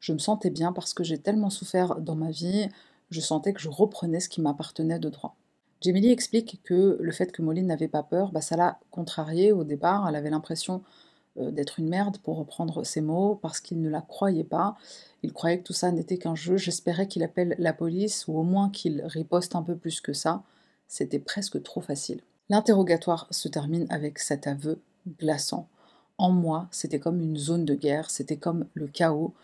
Je me sentais bien parce que j'ai tellement souffert dans ma vie, je sentais que je reprenais ce qui m'appartenait de droit. Jamie explique que le fait que Molly n'avait pas peur, bah, ça l'a contrariée au départ. Elle avait l'impression euh, d'être une merde, pour reprendre ses mots, parce qu'il ne la croyait pas. Il croyait que tout ça n'était qu'un jeu. J'espérais qu'il appelle la police ou au moins qu'il riposte un peu plus que ça. C'était presque trop facile. L'interrogatoire se termine avec cet aveu glaçant. En moi, c'était comme une zone de guerre, c'était comme le chaos.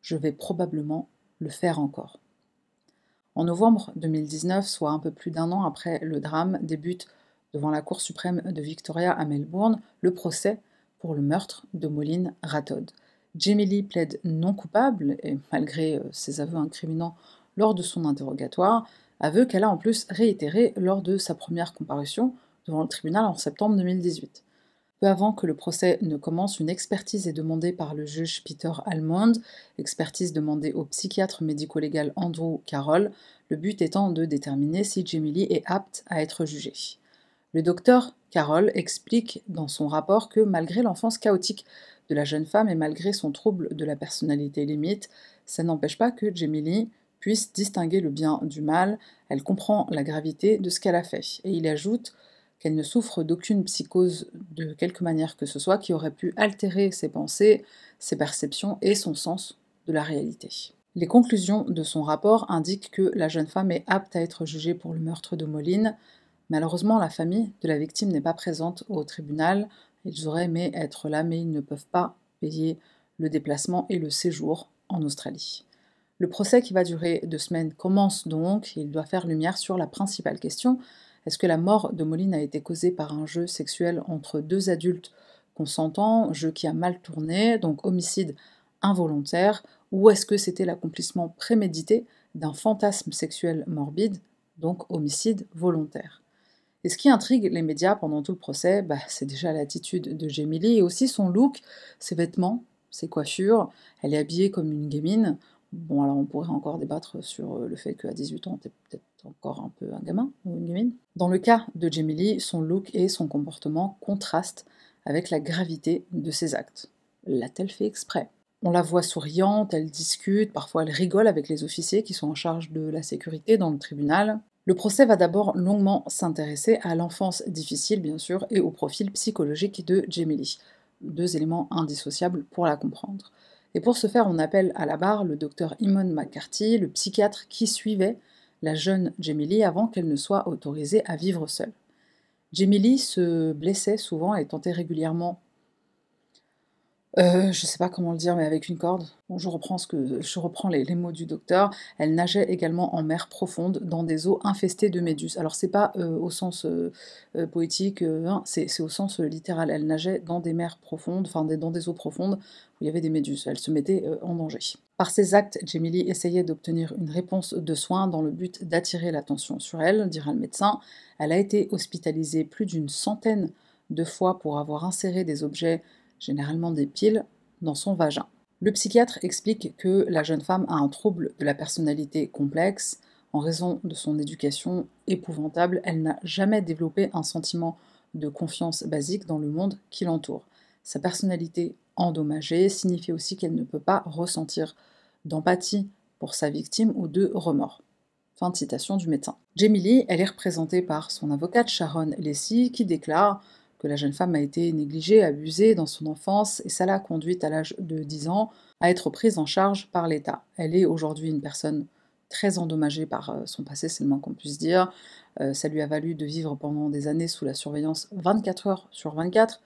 Je vais probablement le faire encore. En novembre 2019, soit un peu plus d'un an après le drame, débute devant la Cour suprême de Victoria à Melbourne le procès pour le meurtre de Moline Ratod. Lee plaide non coupable et malgré euh, ses aveux incriminants lors de son interrogatoire, aveu qu'elle a en plus réitéré lors de sa première comparution devant le tribunal en septembre 2018. Peu avant que le procès ne commence, une expertise est demandée par le juge Peter Almond, expertise demandée au psychiatre médico-légal Andrew Carroll, le but étant de déterminer si Lee est apte à être jugée. Le docteur Carole explique dans son rapport que malgré l'enfance chaotique de la jeune femme et malgré son trouble de la personnalité limite, ça n'empêche pas que Jamie puisse distinguer le bien du mal, elle comprend la gravité de ce qu'elle a fait. Et il ajoute qu'elle ne souffre d'aucune psychose de quelque manière que ce soit qui aurait pu altérer ses pensées, ses perceptions et son sens de la réalité. Les conclusions de son rapport indiquent que la jeune femme est apte à être jugée pour le meurtre de Moline, Malheureusement, la famille de la victime n'est pas présente au tribunal. Ils auraient aimé être là, mais ils ne peuvent pas payer le déplacement et le séjour en Australie. Le procès qui va durer deux semaines commence donc il doit faire lumière sur la principale question. Est-ce que la mort de Moline a été causée par un jeu sexuel entre deux adultes consentants, jeu qui a mal tourné, donc homicide involontaire, ou est-ce que c'était l'accomplissement prémédité d'un fantasme sexuel morbide, donc homicide volontaire et ce qui intrigue les médias pendant tout le procès, bah, c'est déjà l'attitude de Gemily et aussi son look, ses vêtements, ses coiffures. Elle est habillée comme une gamine. Bon, alors on pourrait encore débattre sur euh, le fait qu'à 18 ans, t'es peut-être encore un peu un gamin ou une gamine. Dans le cas de Gemily, son look et son comportement contrastent avec la gravité de ses actes. L'a-t-elle fait exprès On la voit souriante, elle discute, parfois elle rigole avec les officiers qui sont en charge de la sécurité dans le tribunal. Le procès va d'abord longuement s'intéresser à l'enfance difficile, bien sûr, et au profil psychologique de Jamily, deux éléments indissociables pour la comprendre. Et pour ce faire, on appelle à la barre le docteur Imon McCarthy, le psychiatre qui suivait la jeune Jamily avant qu'elle ne soit autorisée à vivre seule. Jamily se blessait souvent et tentait régulièrement euh, je ne sais pas comment le dire, mais avec une corde. je reprends, ce que, je reprends les, mots du docteur. Elle nageait également en mer profonde, dans des eaux infestées de méduses. Alors c'est pas euh, au sens euh, poétique, hein, c'est, au sens littéral. Elle nageait dans des mers profondes, enfin dans des eaux profondes où il y avait des méduses. Elle se mettait en danger. Par ces actes, Gemily essayait d'obtenir une réponse de soins dans le but d'attirer l'attention sur elle, dira le médecin. Elle a été hospitalisée plus d'une centaine de fois pour avoir inséré des objets généralement des piles, dans son vagin. Le psychiatre explique que la jeune femme a un trouble de la personnalité complexe. En raison de son éducation épouvantable, elle n'a jamais développé un sentiment de confiance basique dans le monde qui l'entoure. Sa personnalité endommagée signifie aussi qu'elle ne peut pas ressentir d'empathie pour sa victime ou de remords. Fin de citation du médecin. Jamie elle est représentée par son avocate Sharon Lessie qui déclare que la jeune femme a été négligée, abusée dans son enfance et ça l'a conduite à l'âge de 10 ans à être prise en charge par l'État. Elle est aujourd'hui une personne très endommagée par euh, son passé, c'est le moins qu'on puisse dire. Euh, ça lui a valu de vivre pendant des années sous la surveillance 24 heures sur 24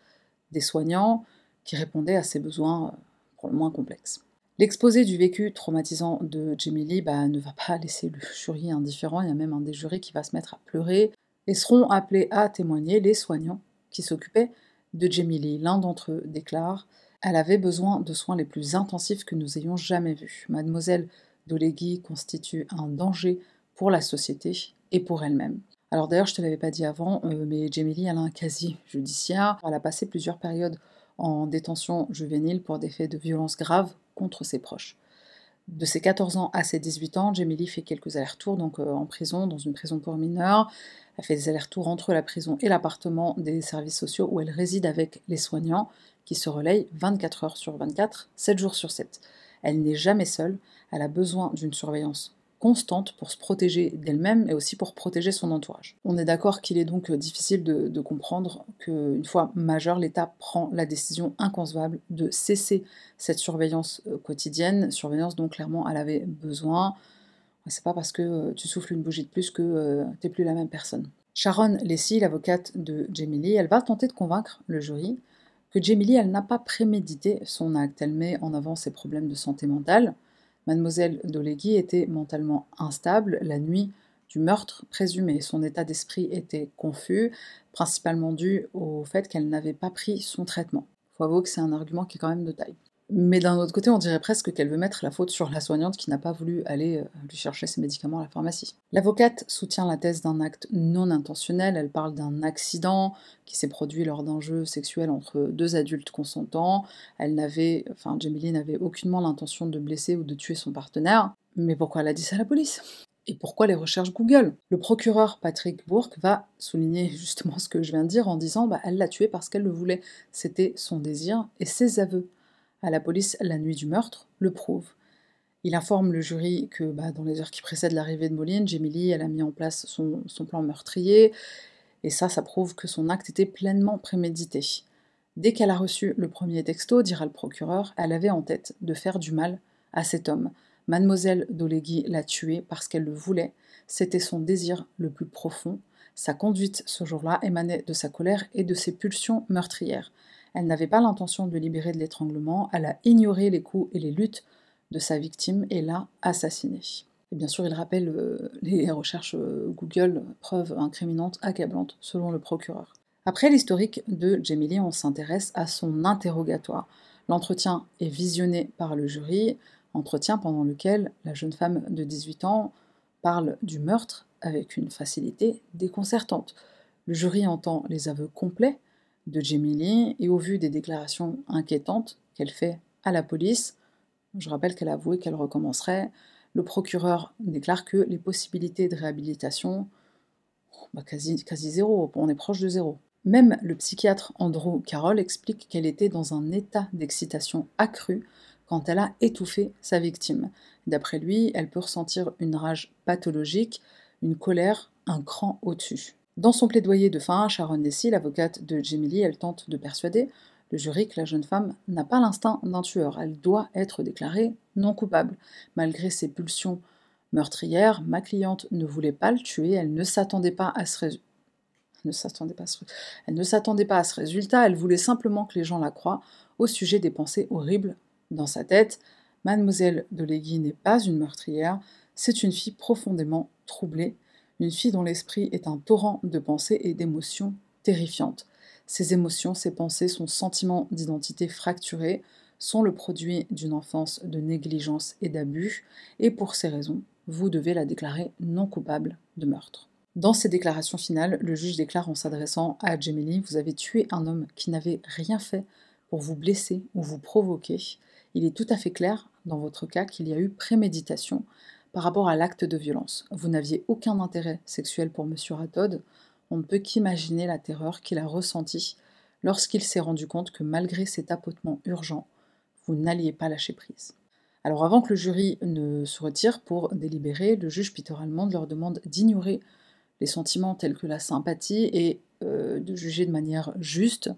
des soignants qui répondaient à ses besoins euh, pour le moins complexes. L'exposé du vécu traumatisant de Jamie Lee bah, ne va pas laisser le jury indifférent, il y a même un des jurés qui va se mettre à pleurer et seront appelés à témoigner les soignants qui s'occupait de Jamie L'un d'entre eux déclare Elle avait besoin de soins les plus intensifs que nous ayons jamais vus. Mademoiselle Dolegui constitue un danger pour la société et pour elle-même. Alors d'ailleurs, je ne te l'avais pas dit avant, euh, mais Jamie a un casier judiciaire. Elle a passé plusieurs périodes en détention juvénile pour des faits de violence graves contre ses proches de ses 14 ans à ses 18 ans, Jamily fait quelques allers-retours donc euh, en prison, dans une prison pour mineurs. Elle fait des allers-retours entre la prison et l'appartement des services sociaux où elle réside avec les soignants qui se relayent 24 heures sur 24, 7 jours sur 7. Elle n'est jamais seule, elle a besoin d'une surveillance constante pour se protéger d'elle-même et aussi pour protéger son entourage. On est d'accord qu'il est donc euh, difficile de, comprendre qu'une fois majeure, l'État prend la décision inconcevable de cesser cette surveillance euh, quotidienne, surveillance dont clairement elle avait besoin. C'est pas parce que euh, tu souffles une bougie de plus que t'es plus la même personne. Sharon Lessie, l'avocate de Jamie elle va tenter de convaincre le jury que Jamie elle n'a pas prémédité son acte, elle met en avant ses problèmes de santé mentale, Mademoiselle d'Olegui était mentalement instable la nuit du meurtre présumé. Son état d'esprit était confus, principalement dû au fait qu'elle n'avait pas pris son traitement. Il faut avouer que c'est un argument qui est quand même de taille. Mais d'un autre côté, on dirait presque qu'elle veut mettre la faute sur la soignante qui n'a pas voulu aller euh, lui chercher ses médicaments à la pharmacie. L'avocate soutient la thèse d'un acte non intentionnel, elle parle d'un accident qui s'est produit lors d'un jeu sexuel entre deux adultes consentants. Elle n'avait, enfin Jamie n'avait aucunement l'intention de blesser ou de tuer son partenaire. Mais pourquoi elle a dit ça à la police et pourquoi les recherches Google Le procureur Patrick Bourke va souligner justement ce que je viens de dire en disant bah, elle l'a tué parce qu'elle le voulait. C'était son désir et ses aveux à la police la nuit du meurtre le prouve. Il informe le jury que bah, dans les heures qui précèdent l'arrivée de Moline, Gemily, elle a mis en place son, plan meurtrier, et ça, ça prouve que son acte était pleinement prémédité. Dès qu'elle a reçu le premier texto, dira le procureur, elle avait en tête de faire du mal à cet homme. Mademoiselle Dolegui l'a tué parce qu'elle le voulait. C'était son désir le plus profond. Sa conduite ce jour-là émanait de sa colère et de ses pulsions meurtrières. Elle n'avait pas l'intention de libérer de l'étranglement, elle a ignoré les coups et les luttes de sa victime et l'a assassinée. Et bien sûr, il rappelle euh, les recherches euh, Google, preuves incriminantes, accablantes, selon le procureur. Après l'historique de Jamie on s'intéresse à son interrogatoire. L'entretien est visionné par le jury, entretien pendant lequel la jeune femme de 18 ans parle du meurtre avec une facilité déconcertante. Le jury entend les aveux complets, de Lee, et au vu des déclarations inquiétantes qu'elle fait à la police, je rappelle qu'elle a avoué qu'elle recommencerait, le procureur déclare que les possibilités de réhabilitation, bah, quasi, quasi zéro, on est proche de zéro. Même le psychiatre Andrew Carroll explique qu'elle était dans un état d'excitation accrue quand elle a étouffé sa victime. D'après lui, elle peut ressentir une rage pathologique, une colère un cran au-dessus. Dans son plaidoyer de fin, Sharon Dessy, l'avocate de Jemily, elle tente de persuader le jury que la jeune femme n'a pas l'instinct d'un tueur. Elle doit être déclarée non coupable. Malgré ses pulsions meurtrières, ma cliente ne voulait pas le tuer, elle ne s'attendait pas à ce résultat. Elle ne s'attendait pas à ce résultat, elle voulait simplement que les gens la croient au sujet des pensées horribles dans sa tête. Mademoiselle de Léguy n'est pas une meurtrière, c'est une fille profondément troublée une fille dont l'esprit est un torrent de pensées et d'émotions terrifiantes. Ces émotions, ces pensées, son sentiment d'identité fracturé sont le produit d'une enfance de négligence et d'abus, et pour ces raisons, vous devez la déclarer non coupable de meurtre. Dans ses déclarations finales, le juge déclare en s'adressant à Gemini Vous avez tué un homme qui n'avait rien fait pour vous blesser ou vous provoquer. Il est tout à fait clair, dans votre cas, qu'il y a eu préméditation, par rapport à l'acte de violence. Vous n'aviez aucun intérêt sexuel pour M. Ratod. On ne peut qu'imaginer la terreur qu'il a ressentie lorsqu'il s'est rendu compte que malgré cet tapotements urgents, vous n'alliez pas lâcher prise. Alors avant que le jury ne se retire pour délibérer, le juge Peter Allemand leur demande d'ignorer les sentiments tels que la sympathie et euh, de juger de manière juste.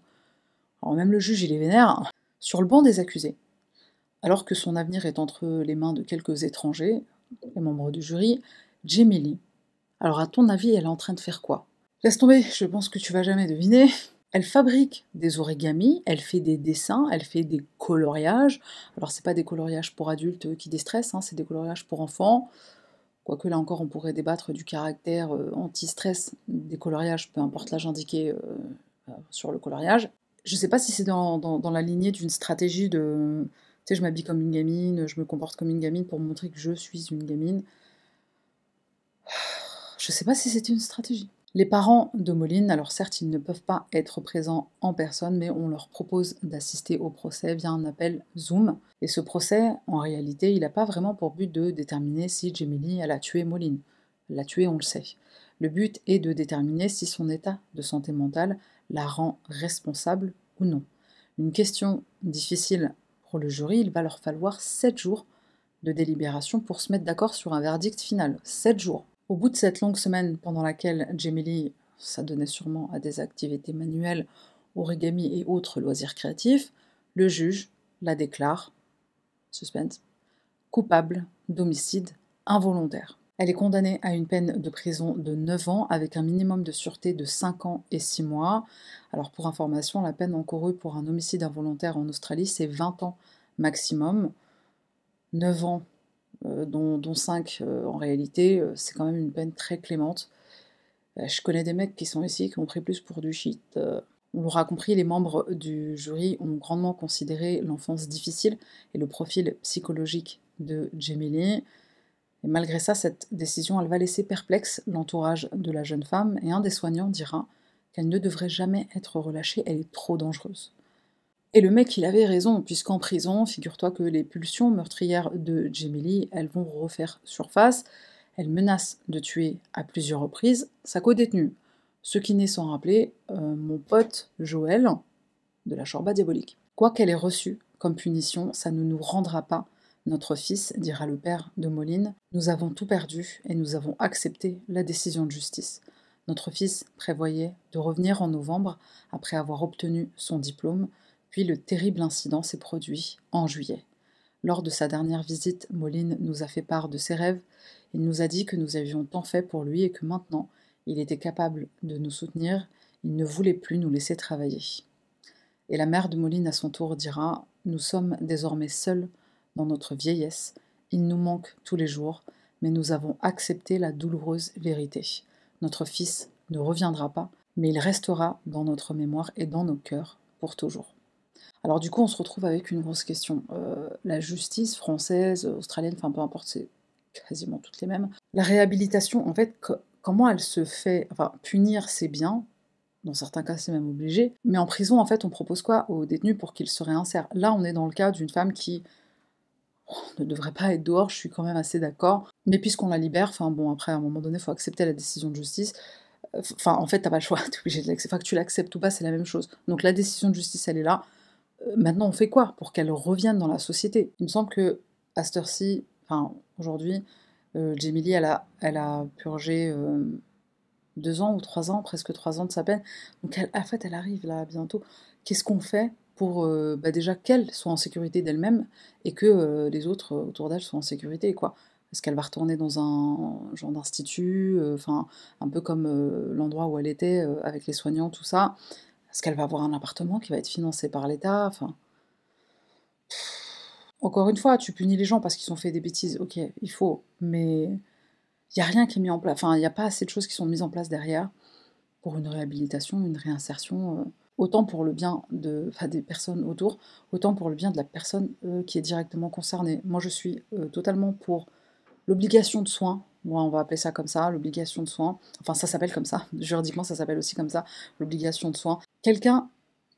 Alors même le juge, il est vénère, hein, sur le banc des accusés. Alors que son avenir est entre les mains de quelques étrangers, les membres du jury, Jamie Alors à ton avis, elle est en train de faire quoi Laisse tomber, je pense que tu vas jamais deviner. Elle fabrique des origamis, elle fait des dessins, elle fait des coloriages. Alors c'est pas des coloriages pour adultes qui déstressent, hein, c'est des coloriages pour enfants. Quoique là encore, on pourrait débattre du caractère euh, anti-stress des coloriages, peu importe l'âge indiqué euh, euh, sur le coloriage. Je ne sais pas si c'est dans, la lignée d'une stratégie de, sais, je m'habille comme une gamine, je me comporte comme une gamine pour montrer que je suis une gamine. Je ne sais pas si c'est une stratégie. Les parents de Moline, alors certes, ils ne peuvent pas être présents en personne, mais on leur propose d'assister au procès via un appel Zoom. Et ce procès, en réalité, il n'a pas vraiment pour but de déterminer si Gemini a tué Moline. La tuer, on le sait. Le but est de déterminer si son état de santé mentale la rend responsable ou non. Une question difficile pour le jury, il va leur falloir 7 jours de délibération pour se mettre d'accord sur un verdict final. 7 jours. Au bout de cette longue semaine pendant laquelle Jamie s'adonnait sûrement à des activités manuelles, origami et autres loisirs créatifs, le juge la déclare, suspense, coupable d'homicide involontaire. Elle est condamnée à une peine de prison de 9 ans avec un minimum de sûreté de 5 ans et 6 mois. Alors pour information, la peine encourue pour un homicide involontaire en Australie, c'est 20 ans maximum. 9 ans, euh, dont, 5 euh, en réalité, euh, c'est quand même une peine très clémente. je connais des mecs qui sont ici qui ont pris plus pour du shit. on l'aura compris, les membres du jury ont grandement considéré l'enfance difficile et le profil psychologique de Gemini. Et malgré ça, cette décision, elle va laisser perplexe l'entourage de la jeune femme, et un des soignants dira qu'elle ne devrait jamais être relâchée, elle est trop dangereuse. Et le mec, il avait raison, puisqu'en prison, figure-toi que les pulsions meurtrières de Jamie elles vont refaire surface. Elle menace de tuer à plusieurs reprises sa co-détenue. Ce qui n'est sans rappeler euh, mon pote Joël de la Chorba diabolique. Quoi qu'elle ait reçu comme punition, ça ne nous rendra pas notre fils, dira le père de Moline, nous avons tout perdu et nous avons accepté la décision de justice. Notre fils prévoyait de revenir en novembre après avoir obtenu son diplôme, puis le terrible incident s'est produit en juillet. Lors de sa dernière visite, Moline nous a fait part de ses rêves. Il nous a dit que nous avions tant fait pour lui et que maintenant, il était capable de nous soutenir. Il ne voulait plus nous laisser travailler. Et la mère de Moline, à son tour, dira Nous sommes désormais seuls dans notre vieillesse, il nous manque tous les jours, mais nous avons accepté la douloureuse vérité. Notre Fils ne reviendra pas, mais il restera dans notre mémoire et dans nos cœurs pour toujours. Alors du coup, on se retrouve avec une grosse question. Euh, la justice française, australienne, enfin peu importe, c'est quasiment toutes les mêmes. La réhabilitation, en fait, comment elle se fait Enfin, punir, c'est bien. Dans certains cas, c'est même obligé. Mais en prison, en fait, on propose quoi aux détenus pour qu'ils se réinsèrent Là, on est dans le cas d'une femme qui ne devrait pas être dehors, je suis quand même assez d'accord. Mais puisqu'on la libère, enfin bon, après, à un moment donné, il faut accepter la décision de justice. Euh, enfin, en fait, t'as pas le choix, t'es obligé de l'accepter. Enfin, que tu l'acceptes ou pas, c'est la même chose. Donc la décision de justice, elle est là. Euh, maintenant, on fait quoi pour qu'elle revienne dans la société Il me semble que, à enfin, aujourd'hui, euh, elle a, elle a purgé euh, deux ans ou trois ans, presque trois ans de sa peine. Donc, elle, en fait, elle arrive là bientôt. Qu'est-ce qu'on fait pour euh, bah, déjà qu'elle soit en sécurité d'elle-même et que euh, les autres euh, autour d'elle soient en sécurité, quoi. Est-ce qu'elle va retourner dans un genre d'institut, enfin un peu comme l'endroit où elle était avec les soignants, tout ça Est-ce qu'elle va avoir un appartement qui va être financé par l'État Enfin, encore une fois, tu punis les gens parce qu'ils ont fait des bêtises. Ok, il faut, mais il a rien qui est mis en place. Enfin, il n'y a pas assez de choses qui sont mises en place derrière pour une réhabilitation, une réinsertion autant pour le bien de, des personnes autour, autant pour le bien de la personne euh, qui est directement concernée. Moi, je suis euh, totalement pour l'obligation de soins. Moi, on va appeler ça comme ça, l'obligation de soins. Enfin, ça s'appelle comme ça. Juridiquement, ça s'appelle aussi comme ça, l'obligation de soins. Quelqu'un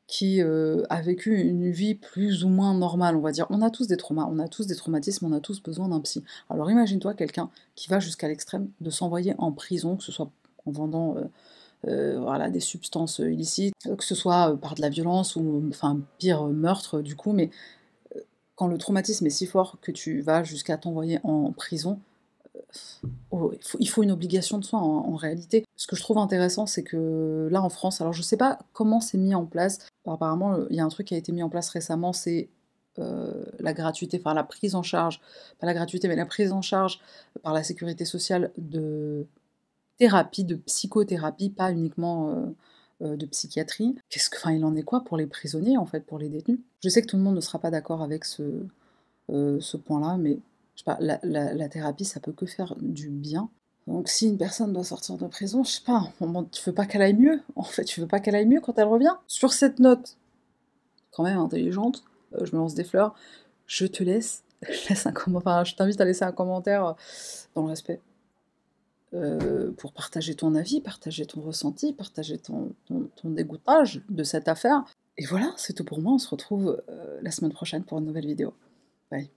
qui euh, a vécu une vie plus ou moins normale, on va dire. On a tous des traumas, on a tous des traumatismes, on a tous besoin d'un psy. Alors imagine-toi quelqu'un qui va jusqu'à l'extrême de s'envoyer en prison, que ce soit en vendant euh, voilà, des substances illicites, euh, que ce soit euh, par de la violence ou enfin pire meurtre du coup, mais quand le traumatisme est si fort que tu vas jusqu'à t'envoyer en prison, oh, il, faut, une obligation de soins en, réalité. Ce que je trouve intéressant, c'est que là en France, alors je sais pas comment c'est mis en place, apparemment il y a un truc qui a été mis en place récemment, c'est la gratuité, enfin la prise en charge, pas la gratuité, mais la prise en charge par la sécurité sociale de thérapie, de psychothérapie, pas uniquement euh, euh, de psychiatrie. Qu'est-ce que, enfin, il en est quoi pour les prisonniers, en fait, pour les détenus Je sais que tout le monde ne sera pas d'accord avec ce, euh, point-là, mais je sais pas, la, thérapie, ça peut que faire du bien. Donc, si une personne doit sortir de prison, je sais pas, on, tu veux pas qu'elle aille mieux. En fait, tu veux pas qu'elle aille mieux quand elle revient. Sur cette note, quand même intelligente, je me lance des fleurs. Je te laisse. laisse un commentaire. Je t'invite à laisser un commentaire dans le respect. Euh, pour partager ton avis, partager ton ressenti, partager ton, ton, dégoûtage de cette affaire. Et voilà, c'est tout pour moi. On se retrouve euh, la semaine prochaine pour une nouvelle vidéo. Bye.